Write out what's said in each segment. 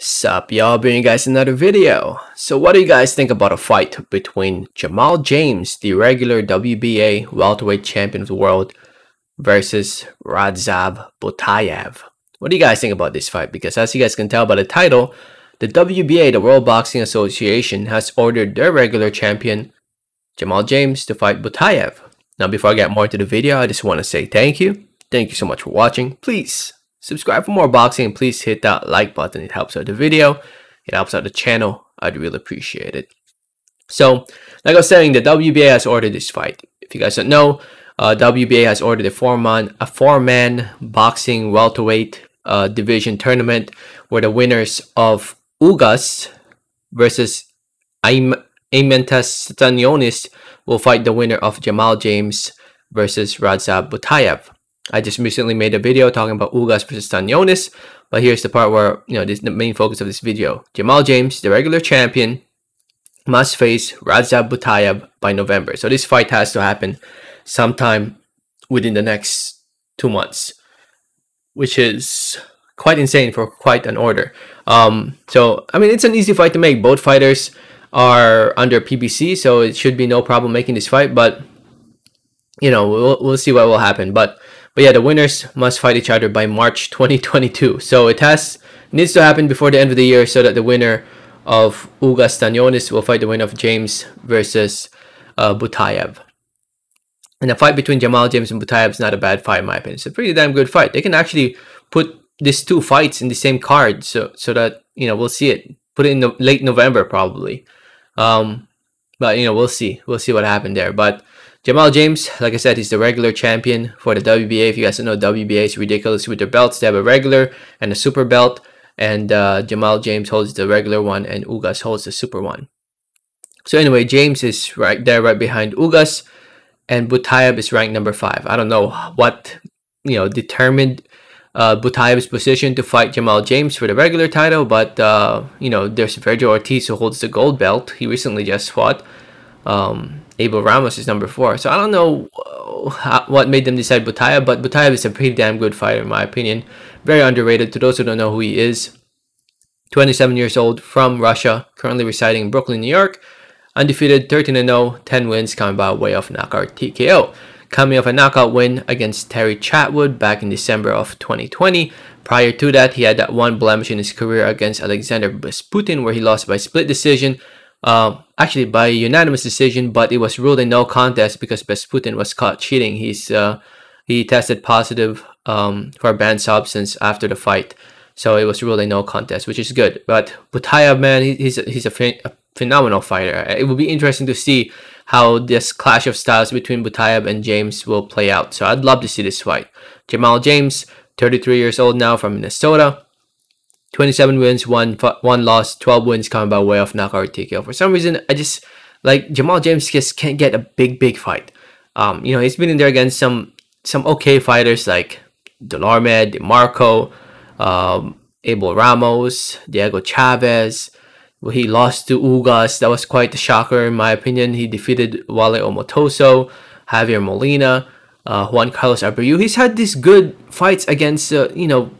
Sup y'all, bringing you guys another video. So what do you guys think about a fight between Jamal James, the regular WBA welterweight champion of the world, versus Radzav Butayev? What do you guys think about this fight? Because as you guys can tell by the title, the WBA, the World Boxing Association, has ordered their regular champion, Jamal James, to fight Butayev. Now before I get more into the video, I just want to say thank you. Thank you so much for watching. Please Subscribe for more boxing and please hit that like button. It helps out the video. It helps out the channel. I'd really appreciate it. So, like I was saying, the WBA has ordered this fight. If you guys don't know, uh, WBA has ordered a four-man a four-man boxing welterweight uh, division tournament where the winners of Ugas versus aimentas Amentas Stanionis will fight the winner of Jamal James versus Radzab Butayev. I just recently made a video talking about Ugas versus Tanionis, but here's the part where, you know, this is the main focus of this video. Jamal James, the regular champion, must face Rajab by November. So this fight has to happen sometime within the next two months, which is quite insane for quite an order. Um, so, I mean, it's an easy fight to make. Both fighters are under PBC, so it should be no problem making this fight, but, you know, we'll, we'll see what will happen. But but yeah, the winners must fight each other by March 2022. So it has needs to happen before the end of the year so that the winner of Ugas Tanionis will fight the winner of James versus uh, Butayev. And the fight between Jamal James and Butayev is not a bad fight, in my opinion. It's a pretty damn good fight. They can actually put these two fights in the same card, so so that you know we'll see it. Put it in no late November probably, um, but you know we'll see. We'll see what happened there. But Jamal James, like I said, he's the regular champion for the WBA. If you guys don't know, WBA is ridiculous with their belts. They have a regular and a super belt, and uh, Jamal James holds the regular one, and Ugas holds the super one. So anyway, James is right there, right behind Ugas, and Butayeb is ranked number five. I don't know what you know determined uh, Butayev's position to fight Jamal James for the regular title, but uh, you know there's Virgil Ortiz who holds the gold belt. He recently just fought. Um, Abel Ramos is number four. So I don't know uh, what made them decide Butaya, but Butaya is a pretty damn good fighter in my opinion. Very underrated. To those who don't know who he is, 27 years old from Russia, currently residing in Brooklyn, New York. Undefeated, 13 0, 10 wins coming by way of knockout TKO. Coming off a knockout win against Terry Chatwood back in December of 2020. Prior to that, he had that one blemish in his career against Alexander Vesputin, where he lost by split decision. Uh, actually by unanimous decision, but it was ruled a no contest because Besputin was caught cheating. He's uh, he tested positive um, for a banned substance after the fight, so it was ruled a no contest, which is good. But Butaya, man, he's a, he's a, a, phenomenal fighter. It will be interesting to see how this clash of styles between Butaya and James will play out. So I'd love to see this fight. Jamal James, 33 years old now from Minnesota 27 wins, one one loss, 12 wins coming by way of knockout TKO. For some reason, I just like Jamal James just can't get a big big fight. Um, you know, he's been in there against some some okay fighters like Delarmed, Marco, um, Abel Ramos, Diego Chavez. he lost to Ugas. That was quite the shocker, in my opinion. He defeated Wale Omotoso, Javier Molina, uh, Juan Carlos Abreu. He's had these good fights against, uh, you know,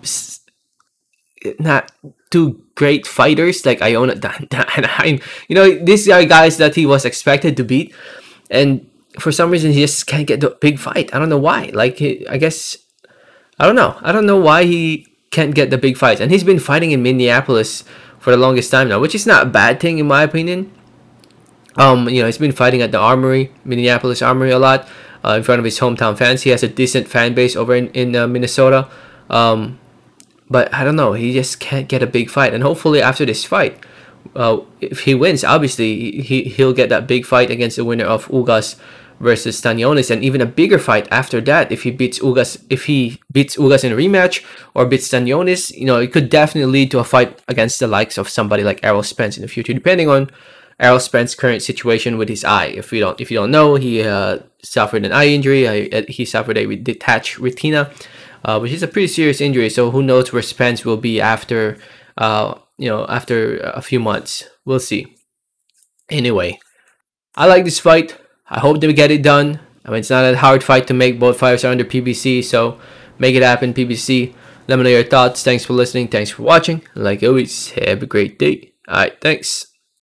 not two great fighters like Iona Danheim. You know, these are guys that he was expected to beat, and for some reason he just can't get the big fight. I don't know why. Like I guess I don't know. I don't know why he can't get the big fights. And he's been fighting in Minneapolis for the longest time now, which is not a bad thing in my opinion. Um, you know, he's been fighting at the Armory, Minneapolis Armory, a lot uh, in front of his hometown fans. He has a decent fan base over in in uh, Minnesota. Um, but I don't know, he just can't get a big fight. And hopefully after this fight, uh, if he wins, obviously he he'll get that big fight against the winner of Ugas versus Stanionis. and even a bigger fight after that if he beats Ugas if he beats Ugas in a rematch or beats Stanionis, You know, it could definitely lead to a fight against the likes of somebody like Errol Spence in the future, depending on Errol Spence's current situation with his eye. If you don't if you don't know, he uh, suffered an eye injury. he suffered a detached retina uh, which is a pretty serious injury. So who knows where Spence will be after, uh, you know, after a few months. We'll see. Anyway, I like this fight. I hope they get it done. I mean, it's not a hard fight to make. Both fighters are under PBC, so make it happen, PBC. Let me know your thoughts. Thanks for listening. Thanks for watching. Like always, have a great day. All right, thanks.